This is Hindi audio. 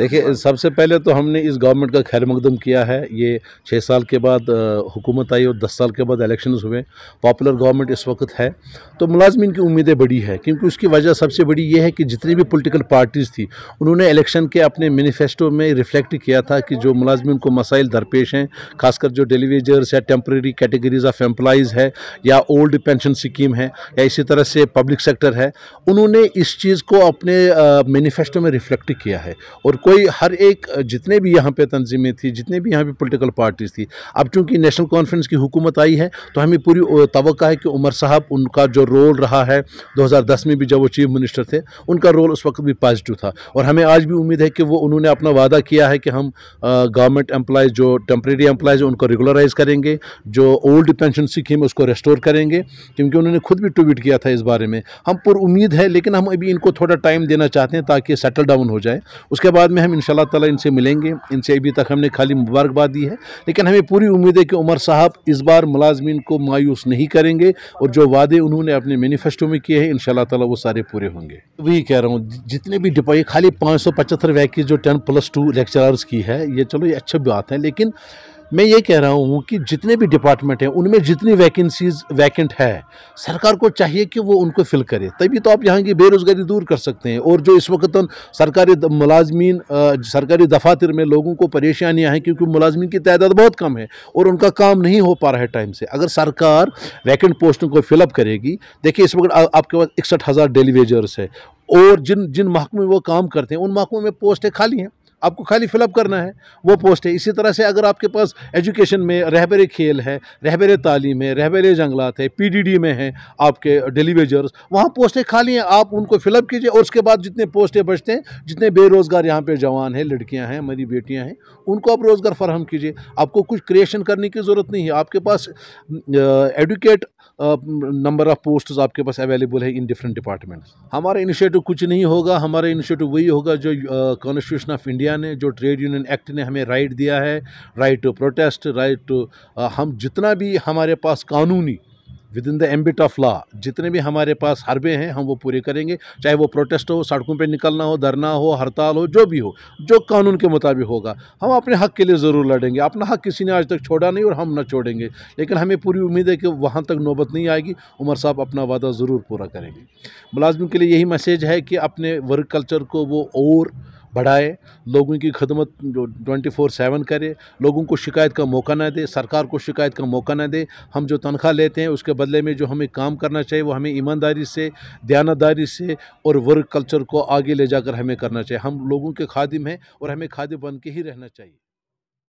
देखिए हाँ। सबसे पहले तो हमने इस गवर्नमेंट का खैर मकदम किया है ये छः साल के बाद हुकूमत आई और दस साल के बाद इलेक्शन हुए पॉपुलर गवर्नमेंट इस वक्त है तो मुलाजमन की उम्मीदें बड़ी है क्योंकि उसकी वजह सबसे बड़ी ये है कि जितनी भी पोलिटिकल पार्टीज़ थी उन्होंने इलेक्शन के अपने मैनिफेस्टो में रिफ्लेक्ट किया था कि जो मुलाजमन को मसाइल दरपेश हैं खासकर जो डेलीवेजर्स या टेम्प्रेरी कैटेगरीज ऑफ एम्प्लॉज़ है या ओल्ड पेंशन स्कीम है या इसी तरह से पब्लिक सेक्टर है उन्होंने इस चीज़ को अपने मैनीफेस्टो में रिफ्लेक्ट किया है और कोई तो हर एक जितने भी यहाँ पे तंजीमें थी जितने भी यहाँ पे पोलिटिकल पार्टीज़ थी अब चूँकि नेशनल कॉन्फ्रेंस की हुकूमत आई है तो हमें पूरी तो है कि उमर साहब उनका जो रोल रहा है 2010 में भी जब वो चीफ मिनिस्टर थे उनका रोल उस वक्त भी पॉजिटिव था और हमें आज भी उम्मीद है कि वो उन्होंने अपना वादा किया है कि हम गवर्नमेंट एम्प्लॉज़ जो टेम्प्रेरी एम्प्लॉज़ उनको रेगुलराइज करेंगे जो ओल्ड पेंशन स्कीम उसको रेस्टोर करेंगे क्योंकि उन्होंने खुद भी ट्वीट किया था इस बारे में हम पुर उम्मीद है लेकिन हम अभी इनको थोड़ा टाइम देना चाहते हैं ताकि सेटल डाउन हो जाए उसके बाद में में हम इन तला इनसे मिलेंगे इनसे अभी तक हमने खाली मुबारकबाद दी है लेकिन हमें पूरी उम्मीद है कि उमर साहब इस बार मुलाजमीन को मायूस नहीं करेंगे और जो वादे उन्होंने अपने मैनीफेस्टो में किए हैं इन तला वो सारे पूरे होंगे वही कह रहा हूँ जितने भी डिपाई खाली पाँच सौ पचहत्तर वैकेज जो टेन प्लस टू लेक्चरार्स की है ये चलो ये अच्छी बात है लेकिन मैं ये कह रहा हूँ कि जितने भी डिपार्टमेंट हैं उनमें जितनी वैकेंसीज वैकेंट है सरकार को चाहिए कि वो उनको फिल करे तभी तो आप यहाँ की बेरोज़गारी दूर कर सकते हैं और जो इस वक्त सरकारी मुलाजमी सरकारी दफातर में लोगों को परेशानियाँ हैं क्योंकि मुलाजमीन की तादाद बहुत कम है और उनका काम नहीं हो पा रहा है टाइम से अगर सरकार वैकेंट पोस्टों को फिलअप करेगी देखिए इस वक्त आपके पास इकसठ हज़ार डेलीवेजर्स है और जिन जिन महकमे में वो काम करते हैं उन महकमों में पोस्टें खाली हैं आपको खाली फिलअप करना है वो पोस्ट है इसी तरह से अगर आपके पास एजुकेशन में रहबर खेल है रहबर तालीम है रहबर जंगलात है पीडीडी में है आपके डिलीवेजर्स वहाँ पोस्टें खाली हैं आप उनको फिलअप कीजिए और उसके बाद जितने पोस्टें बचते हैं जितने बेरोज़गार यहाँ पर जवान हैं लड़कियाँ हैं मेरी बेटियाँ हैं उनको आप रोज़गार फराहम कीजिए आपको कुछ क्रिएशन करने की ज़रूरत नहीं है आपके पास एडुकेट नंबर ऑफ़ पोस्ट आपके पास अवेलेबल है इन डिफरेंट डिपार्टमेंट्स हमारा इनिशिएटिव कुछ नहीं होगा हमारा इनिशिएटिव वही होगा जो कॉन्स्टिट्यूशन ऑफ इंडिया ने जो ट्रेड यूनियन एक्ट ने हमें राइट दिया है right to protest right to हम जितना भी हमारे पास कानूनी within the ambit of law जितने भी हमारे पास हरबे हैं हम वो पूरे करेंगे चाहे वो प्रोटेस्ट हो सड़कों पे निकलना हो धरना हो हड़ताल हो जो भी हो जो कानून के मुताबिक होगा हम अपने हक के लिए ज़रूर लड़ेंगे अपना हक किसी ने आज तक छोड़ा नहीं और हम ना छोड़ेंगे लेकिन हमें पूरी उम्मीद है कि वहाँ तक नौबत नहीं आएगी उमर साहब अपना वादा ज़रूर पूरा करेंगे मुलाजम के लिए यही मैसेज है कि अपने वर्क कल्चर को वो और बढ़ाए लोगों की खदमत ट्वेंटी फोर सेवन करे लोगों को शिकायत का मौका ना दे सरकार को शिकायत का मौका ना दे हम जो तनख्वाह लेते हैं उसके बदले में जो हमें काम करना चाहिए वो हमें ईमानदारी से दयानदारी से और वर्क कल्चर को आगे ले जाकर हमें करना चाहिए हम लोगों के खादिम हैं और हमें खादिम बन के ही रहना चाहिए